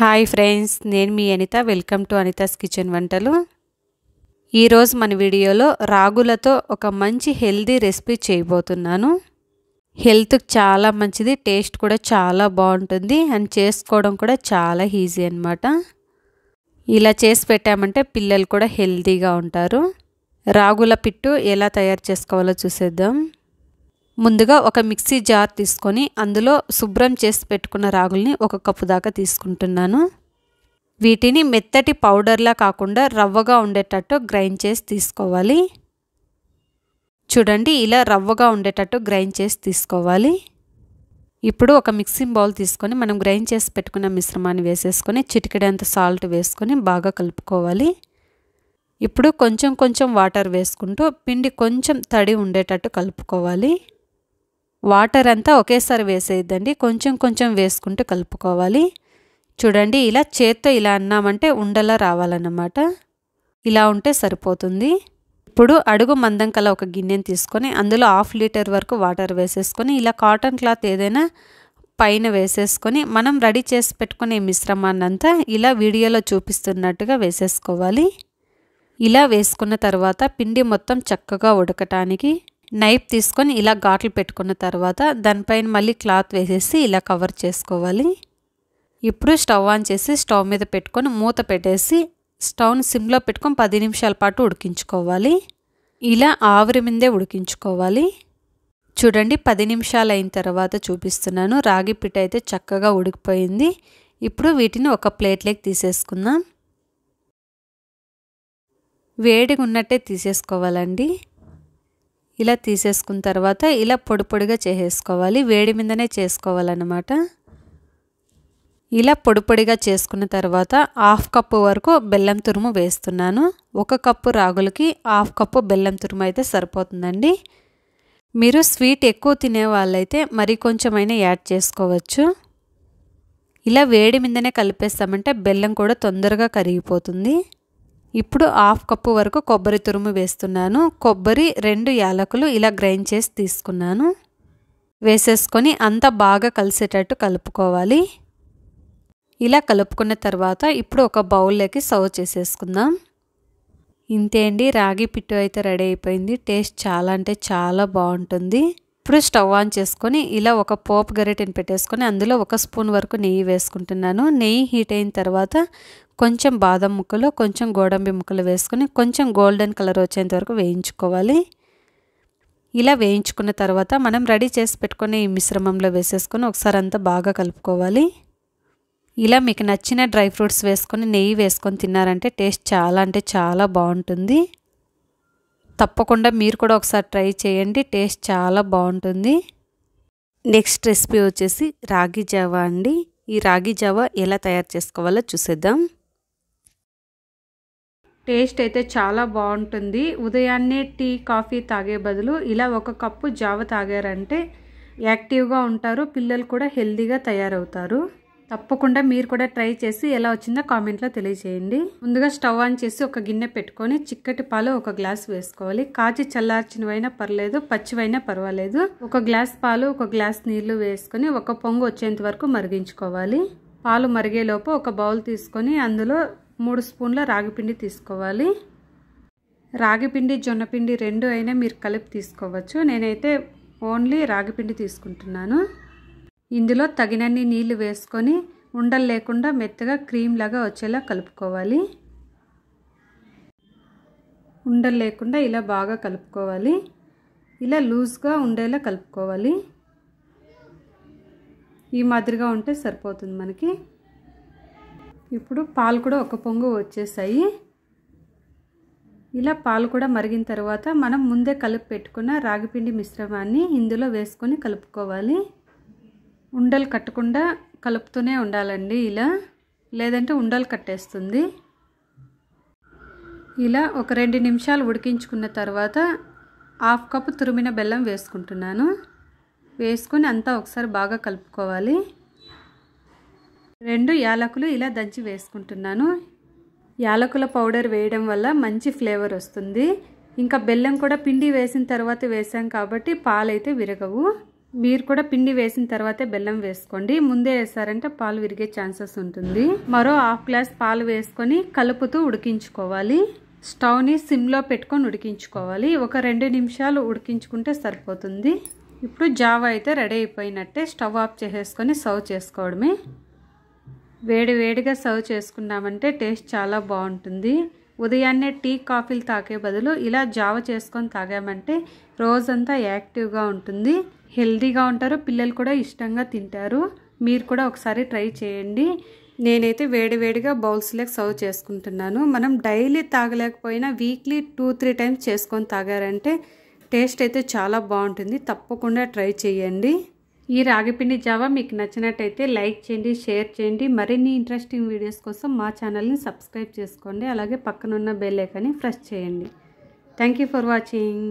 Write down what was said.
hi friends నేను మీ Anitha welcome to Anitha's kitchen వంటలు ఈరోజు మన వీడియోలో రాగులతో ఒక మంచి హెల్దీ రెసిపీ చేయబోతున్నాను హెల్త్కి చాలా మంచిది టేస్ట్ కూడా చాలా బాగుంటుంది అండ్ చేసుకోవడం కూడా చాలా ఈజీ అనమాట ఇలా చేసి పెట్టామంటే పిల్లలు కూడా హెల్తీగా ఉంటారు రాగుల పిట్టు ఎలా తయారు చేసుకోవాలో చూసేద్దాం ముందుగా ఒక మిక్సీ జార్ తీసుకొని అందులో శుభ్రం చేసి పెట్టుకున్న రాగుల్ని ఒక కప్పు దాకా తీసుకుంటున్నాను వీటిని మెత్తటి పౌడర్లా కాకుండా రవ్వగా ఉండేటట్టు గ్రైండ్ చేసి తీసుకోవాలి చూడండి ఇలా రవ్వగా ఉండేటట్టు గ్రైండ్ చేసి తీసుకోవాలి ఇప్పుడు ఒక మిక్సింగ్ బౌల్ తీసుకొని మనం గ్రైండ్ చేసి పెట్టుకున్న మిశ్రమాన్ని వేసేసుకొని చిటికెడంత సాల్ట్ వేసుకొని బాగా కలుపుకోవాలి ఇప్పుడు కొంచెం కొంచెం వాటర్ వేసుకుంటూ పిండి కొంచెం తడి ఉండేటట్టు కలుపుకోవాలి వాటర్ అంతా ఒకేసారి వేసేయద్దండి కొంచెం కొంచెం వేసుకుంటూ కలుపుకోవాలి చూడండి ఇలా చేత్తో ఇలా అన్నామంటే ఉండలా రావాలన్నమాట ఇలా ఉంటే సరిపోతుంది ఇప్పుడు అడుగు మందం కల ఒక గిన్నెని తీసుకొని అందులో హాఫ్ లీటర్ వరకు వాటర్ వేసేసుకొని ఇలా కాటన్ క్లాత్ ఏదైనా పైన వేసేసుకొని మనం రెడీ చేసి పెట్టుకునే మిశ్రమాన్నంతా ఇలా వీడియోలో చూపిస్తున్నట్టుగా వేసేసుకోవాలి ఇలా వేసుకున్న తర్వాత పిండి మొత్తం చక్కగా ఉడకటానికి నైఫ్ తీసుకొని ఇలా ఘాట్లు పెట్టుకున్న తర్వాత దానిపైన మళ్ళీ క్లాత్ వేసేసి ఇలా కవర్ చేసుకోవాలి ఇప్పుడు స్టవ్ ఆన్ చేసి స్టవ్ మీద పెట్టుకొని మూత పెట్టేసి స్టవ్ని సిమ్లో పెట్టుకొని పది నిమిషాల పాటు ఉడికించుకోవాలి ఇలా ఆవిరి మీదే ఉడికించుకోవాలి చూడండి పది నిమిషాలు అయిన తర్వాత చూపిస్తున్నాను రాగి పిట్ట అయితే చక్కగా ఉడికిపోయింది ఇప్పుడు వీటిని ఒక ప్లేట్లోకి తీసేసుకుందాం వేడిగా ఉన్నట్టే తీసేసుకోవాలండి ఇలా తీసేసుకున్న తర్వాత ఇలా పొడి పొడిగా చేసేసుకోవాలి వేడి మీదనే చేసుకోవాలన్నమాట ఇలా పొడి పొడిగా చేసుకున్న తర్వాత హాఫ్ కప్పు వరకు బెల్లం తురుము వేస్తున్నాను ఒక కప్పు రాగులకి హాఫ్ కప్పు బెల్లం తురుము అయితే సరిపోతుందండి మీరు స్వీట్ ఎక్కువ తినే వాళ్ళైతే మరి కొంచెమైనా యాడ్ చేసుకోవచ్చు ఇలా వేడి మీదనే కలిపేస్తామంటే బెల్లం కూడా తొందరగా కరిగిపోతుంది ఇప్పుడు హాఫ్ కప్పు వరకు కొబ్బరి తురుము వేస్తున్నాను కొబ్బరి రెండు యాలకులు ఇలా గ్రైండ్ చేసి తీసుకున్నాను వేసేసుకొని అంతా బాగా కలిసేటట్టు కలుపుకోవాలి ఇలా కలుపుకున్న తర్వాత ఇప్పుడు ఒక బౌల్లోకి సర్వ్ చేసేసుకుందాం ఇంతే అండి రాగి పిట్టు అయితే రెడీ అయిపోయింది టేస్ట్ చాలా అంటే చాలా బాగుంటుంది ఇప్పుడు స్టవ్ ఆన్ చేసుకొని ఇలా ఒక పోపు గరిటెని పెట్టేసుకొని అందులో ఒక స్పూన్ వరకు నెయ్యి వేసుకుంటున్నాను నెయ్యి హీట్ అయిన తర్వాత కొంచెం బాదం ముక్కలు కొంచెం గోడంబి ముక్కలు వేసుకొని కొంచెం గోల్డెన్ కలర్ వచ్చేంత వరకు వేయించుకోవాలి ఇలా వేయించుకున్న తర్వాత మనం రెడీ చేసి పెట్టుకునే ఈ మిశ్రమంలో వేసేసుకొని ఒకసారి అంతా బాగా కలుపుకోవాలి ఇలా మీకు నచ్చిన డ్రై ఫ్రూట్స్ వేసుకొని నెయ్యి వేసుకొని తిన్నారంటే టేస్ట్ చాలా అంటే చాలా బాగుంటుంది తప్పకుండా మీరు కూడా ఒకసారి ట్రై చేయండి టేస్ట్ చాలా బాగుంటుంది నెక్స్ట్ రెసిపీ వచ్చేసి రాగి జావా అండి ఈ రాగి జావా ఎలా తయారు చేసుకోవాలో చూసేద్దాం టేస్ట్ అయితే చాలా బాగుంటుంది ఉదయాన్నే టీ కాఫీ తాగే బదులు ఇలా ఒక కప్పు జావ తాగారంటే యాక్టివ్గా ఉంటారు పిల్లలు కూడా హెల్దీగా తయారవుతారు తప్పకుండా మీరు కూడా ట్రై చేసి ఎలా వచ్చిందో కామెంట్లో తెలియజేయండి ముందుగా స్టవ్ ఆన్ చేసి ఒక గిన్నె పెట్టుకొని చిక్కటి పాలు ఒక గ్లాస్ వేసుకోవాలి కాచి చల్లార్చినవైనా పర్లేదు పచ్చివైనా పర్వాలేదు ఒక గ్లాస్ పాలు ఒక గ్లాస్ నీళ్లు వేసుకొని ఒక పొంగు వచ్చేంత వరకు మరిగించుకోవాలి పాలు మరిగేలోపు ఒక బౌల్ తీసుకొని అందులో మూడు స్పూన్ల రాగిపిండి తీసుకోవాలి రాగిపిండి జొన్నపిండి రెండు అయినా మీరు కలిపి తీసుకోవచ్చు నేనైతే ఓన్లీ రాగిపిండి తీసుకుంటున్నాను ఇందులో తగినన్ని నీళ్లు వేసుకొని ఉండలు లేకుండా మెత్తగా క్రీమ్ లాగా వచ్చేలా కలుపుకోవాలి ఉండలు లేకుండా ఇలా బాగా కలుపుకోవాలి ఇలా లూజ్గా ఉండేలా కలుపుకోవాలి ఈ మాదిరిగా ఉంటే సరిపోతుంది మనకి ఇప్పుడు పాలు కూడా ఒక పొంగు వచ్చేసాయి ఇలా పాలు కూడా మరిగిన తర్వాత మనం ముందే కలిపి పెట్టుకున్న రాగిపిండి మిశ్రమాన్ని ఇందులో వేసుకొని కలుపుకోవాలి ఉండలు కట్టకుండా కలుపుతూనే ఉండాలండి ఇలా లేదంటే ఉండలు కట్టేస్తుంది ఇలా ఒక రెండు నిమిషాలు ఉడికించుకున్న తర్వాత హాఫ్ కప్ తురిమిన బెల్లం వేసుకుంటున్నాను వేసుకొని అంతా ఒకసారి బాగా కలుపుకోవాలి రెండు యాలకులు ఇలా దంచి వేసుకుంటున్నాను యాలకుల పౌడర్ వేయడం వల్ల మంచి ఫ్లేవర్ వస్తుంది ఇంకా బెల్లం కూడా పిండి వేసిన తర్వాత వేసాం కాబట్టి పాలైతే విరగవు మీరు కూడా పిండి వేసిన తర్వాతే బెల్లం వేసుకోండి ముందే వేసారంటే పాలు విరిగే ఛాన్సెస్ ఉంటుంది మరో హాఫ్ గ్లాస్ పాలు వేసుకొని కలుపుతూ ఉడికించుకోవాలి స్టవ్ని సిమ్లో పెట్టుకొని ఉడికించుకోవాలి ఒక రెండు నిమిషాలు ఉడికించుకుంటే సరిపోతుంది ఇప్పుడు జావ అయితే రెడీ అయిపోయినట్టే స్టవ్ ఆఫ్ చేసేసుకొని సర్వ్ చేసుకోవడమే వేడి వేడిగా సర్వ్ చేసుకున్నామంటే టేస్ట్ చాలా బాగుంటుంది ఉదయాన్నే టీ కాఫీలు తాకే బదులు ఇలా జావ చేసుకొని తాగామంటే రోజంతా యాక్టివ్గా ఉంటుంది హెల్దీగా ఉంటారు పిల్లలు కూడా ఇష్టంగా తింటారు మీరు కూడా ఒకసారి ట్రై చేయండి నేనైతే వేడివేడిగా బౌల్స్లోకి సర్వ్ చేసుకుంటున్నాను మనం డైలీ తాగలేకపోయినా వీక్లీ టూ త్రీ టైమ్స్ చేసుకొని తాగారంటే టేస్ట్ అయితే చాలా బాగుంటుంది తప్పకుండా ట్రై చేయండి ఈ రాగిపిండి జావా మీకు నచ్చినట్టయితే లైక్ చేయండి షేర్ చేయండి మరిన్ని ఇంట్రెస్టింగ్ వీడియోస్ కోసం మా ఛానల్ని సబ్స్క్రైబ్ చేసుకోండి అలాగే పక్కనున్న బెల్ ప్రెస్ చేయండి థ్యాంక్ ఫర్ వాచింగ్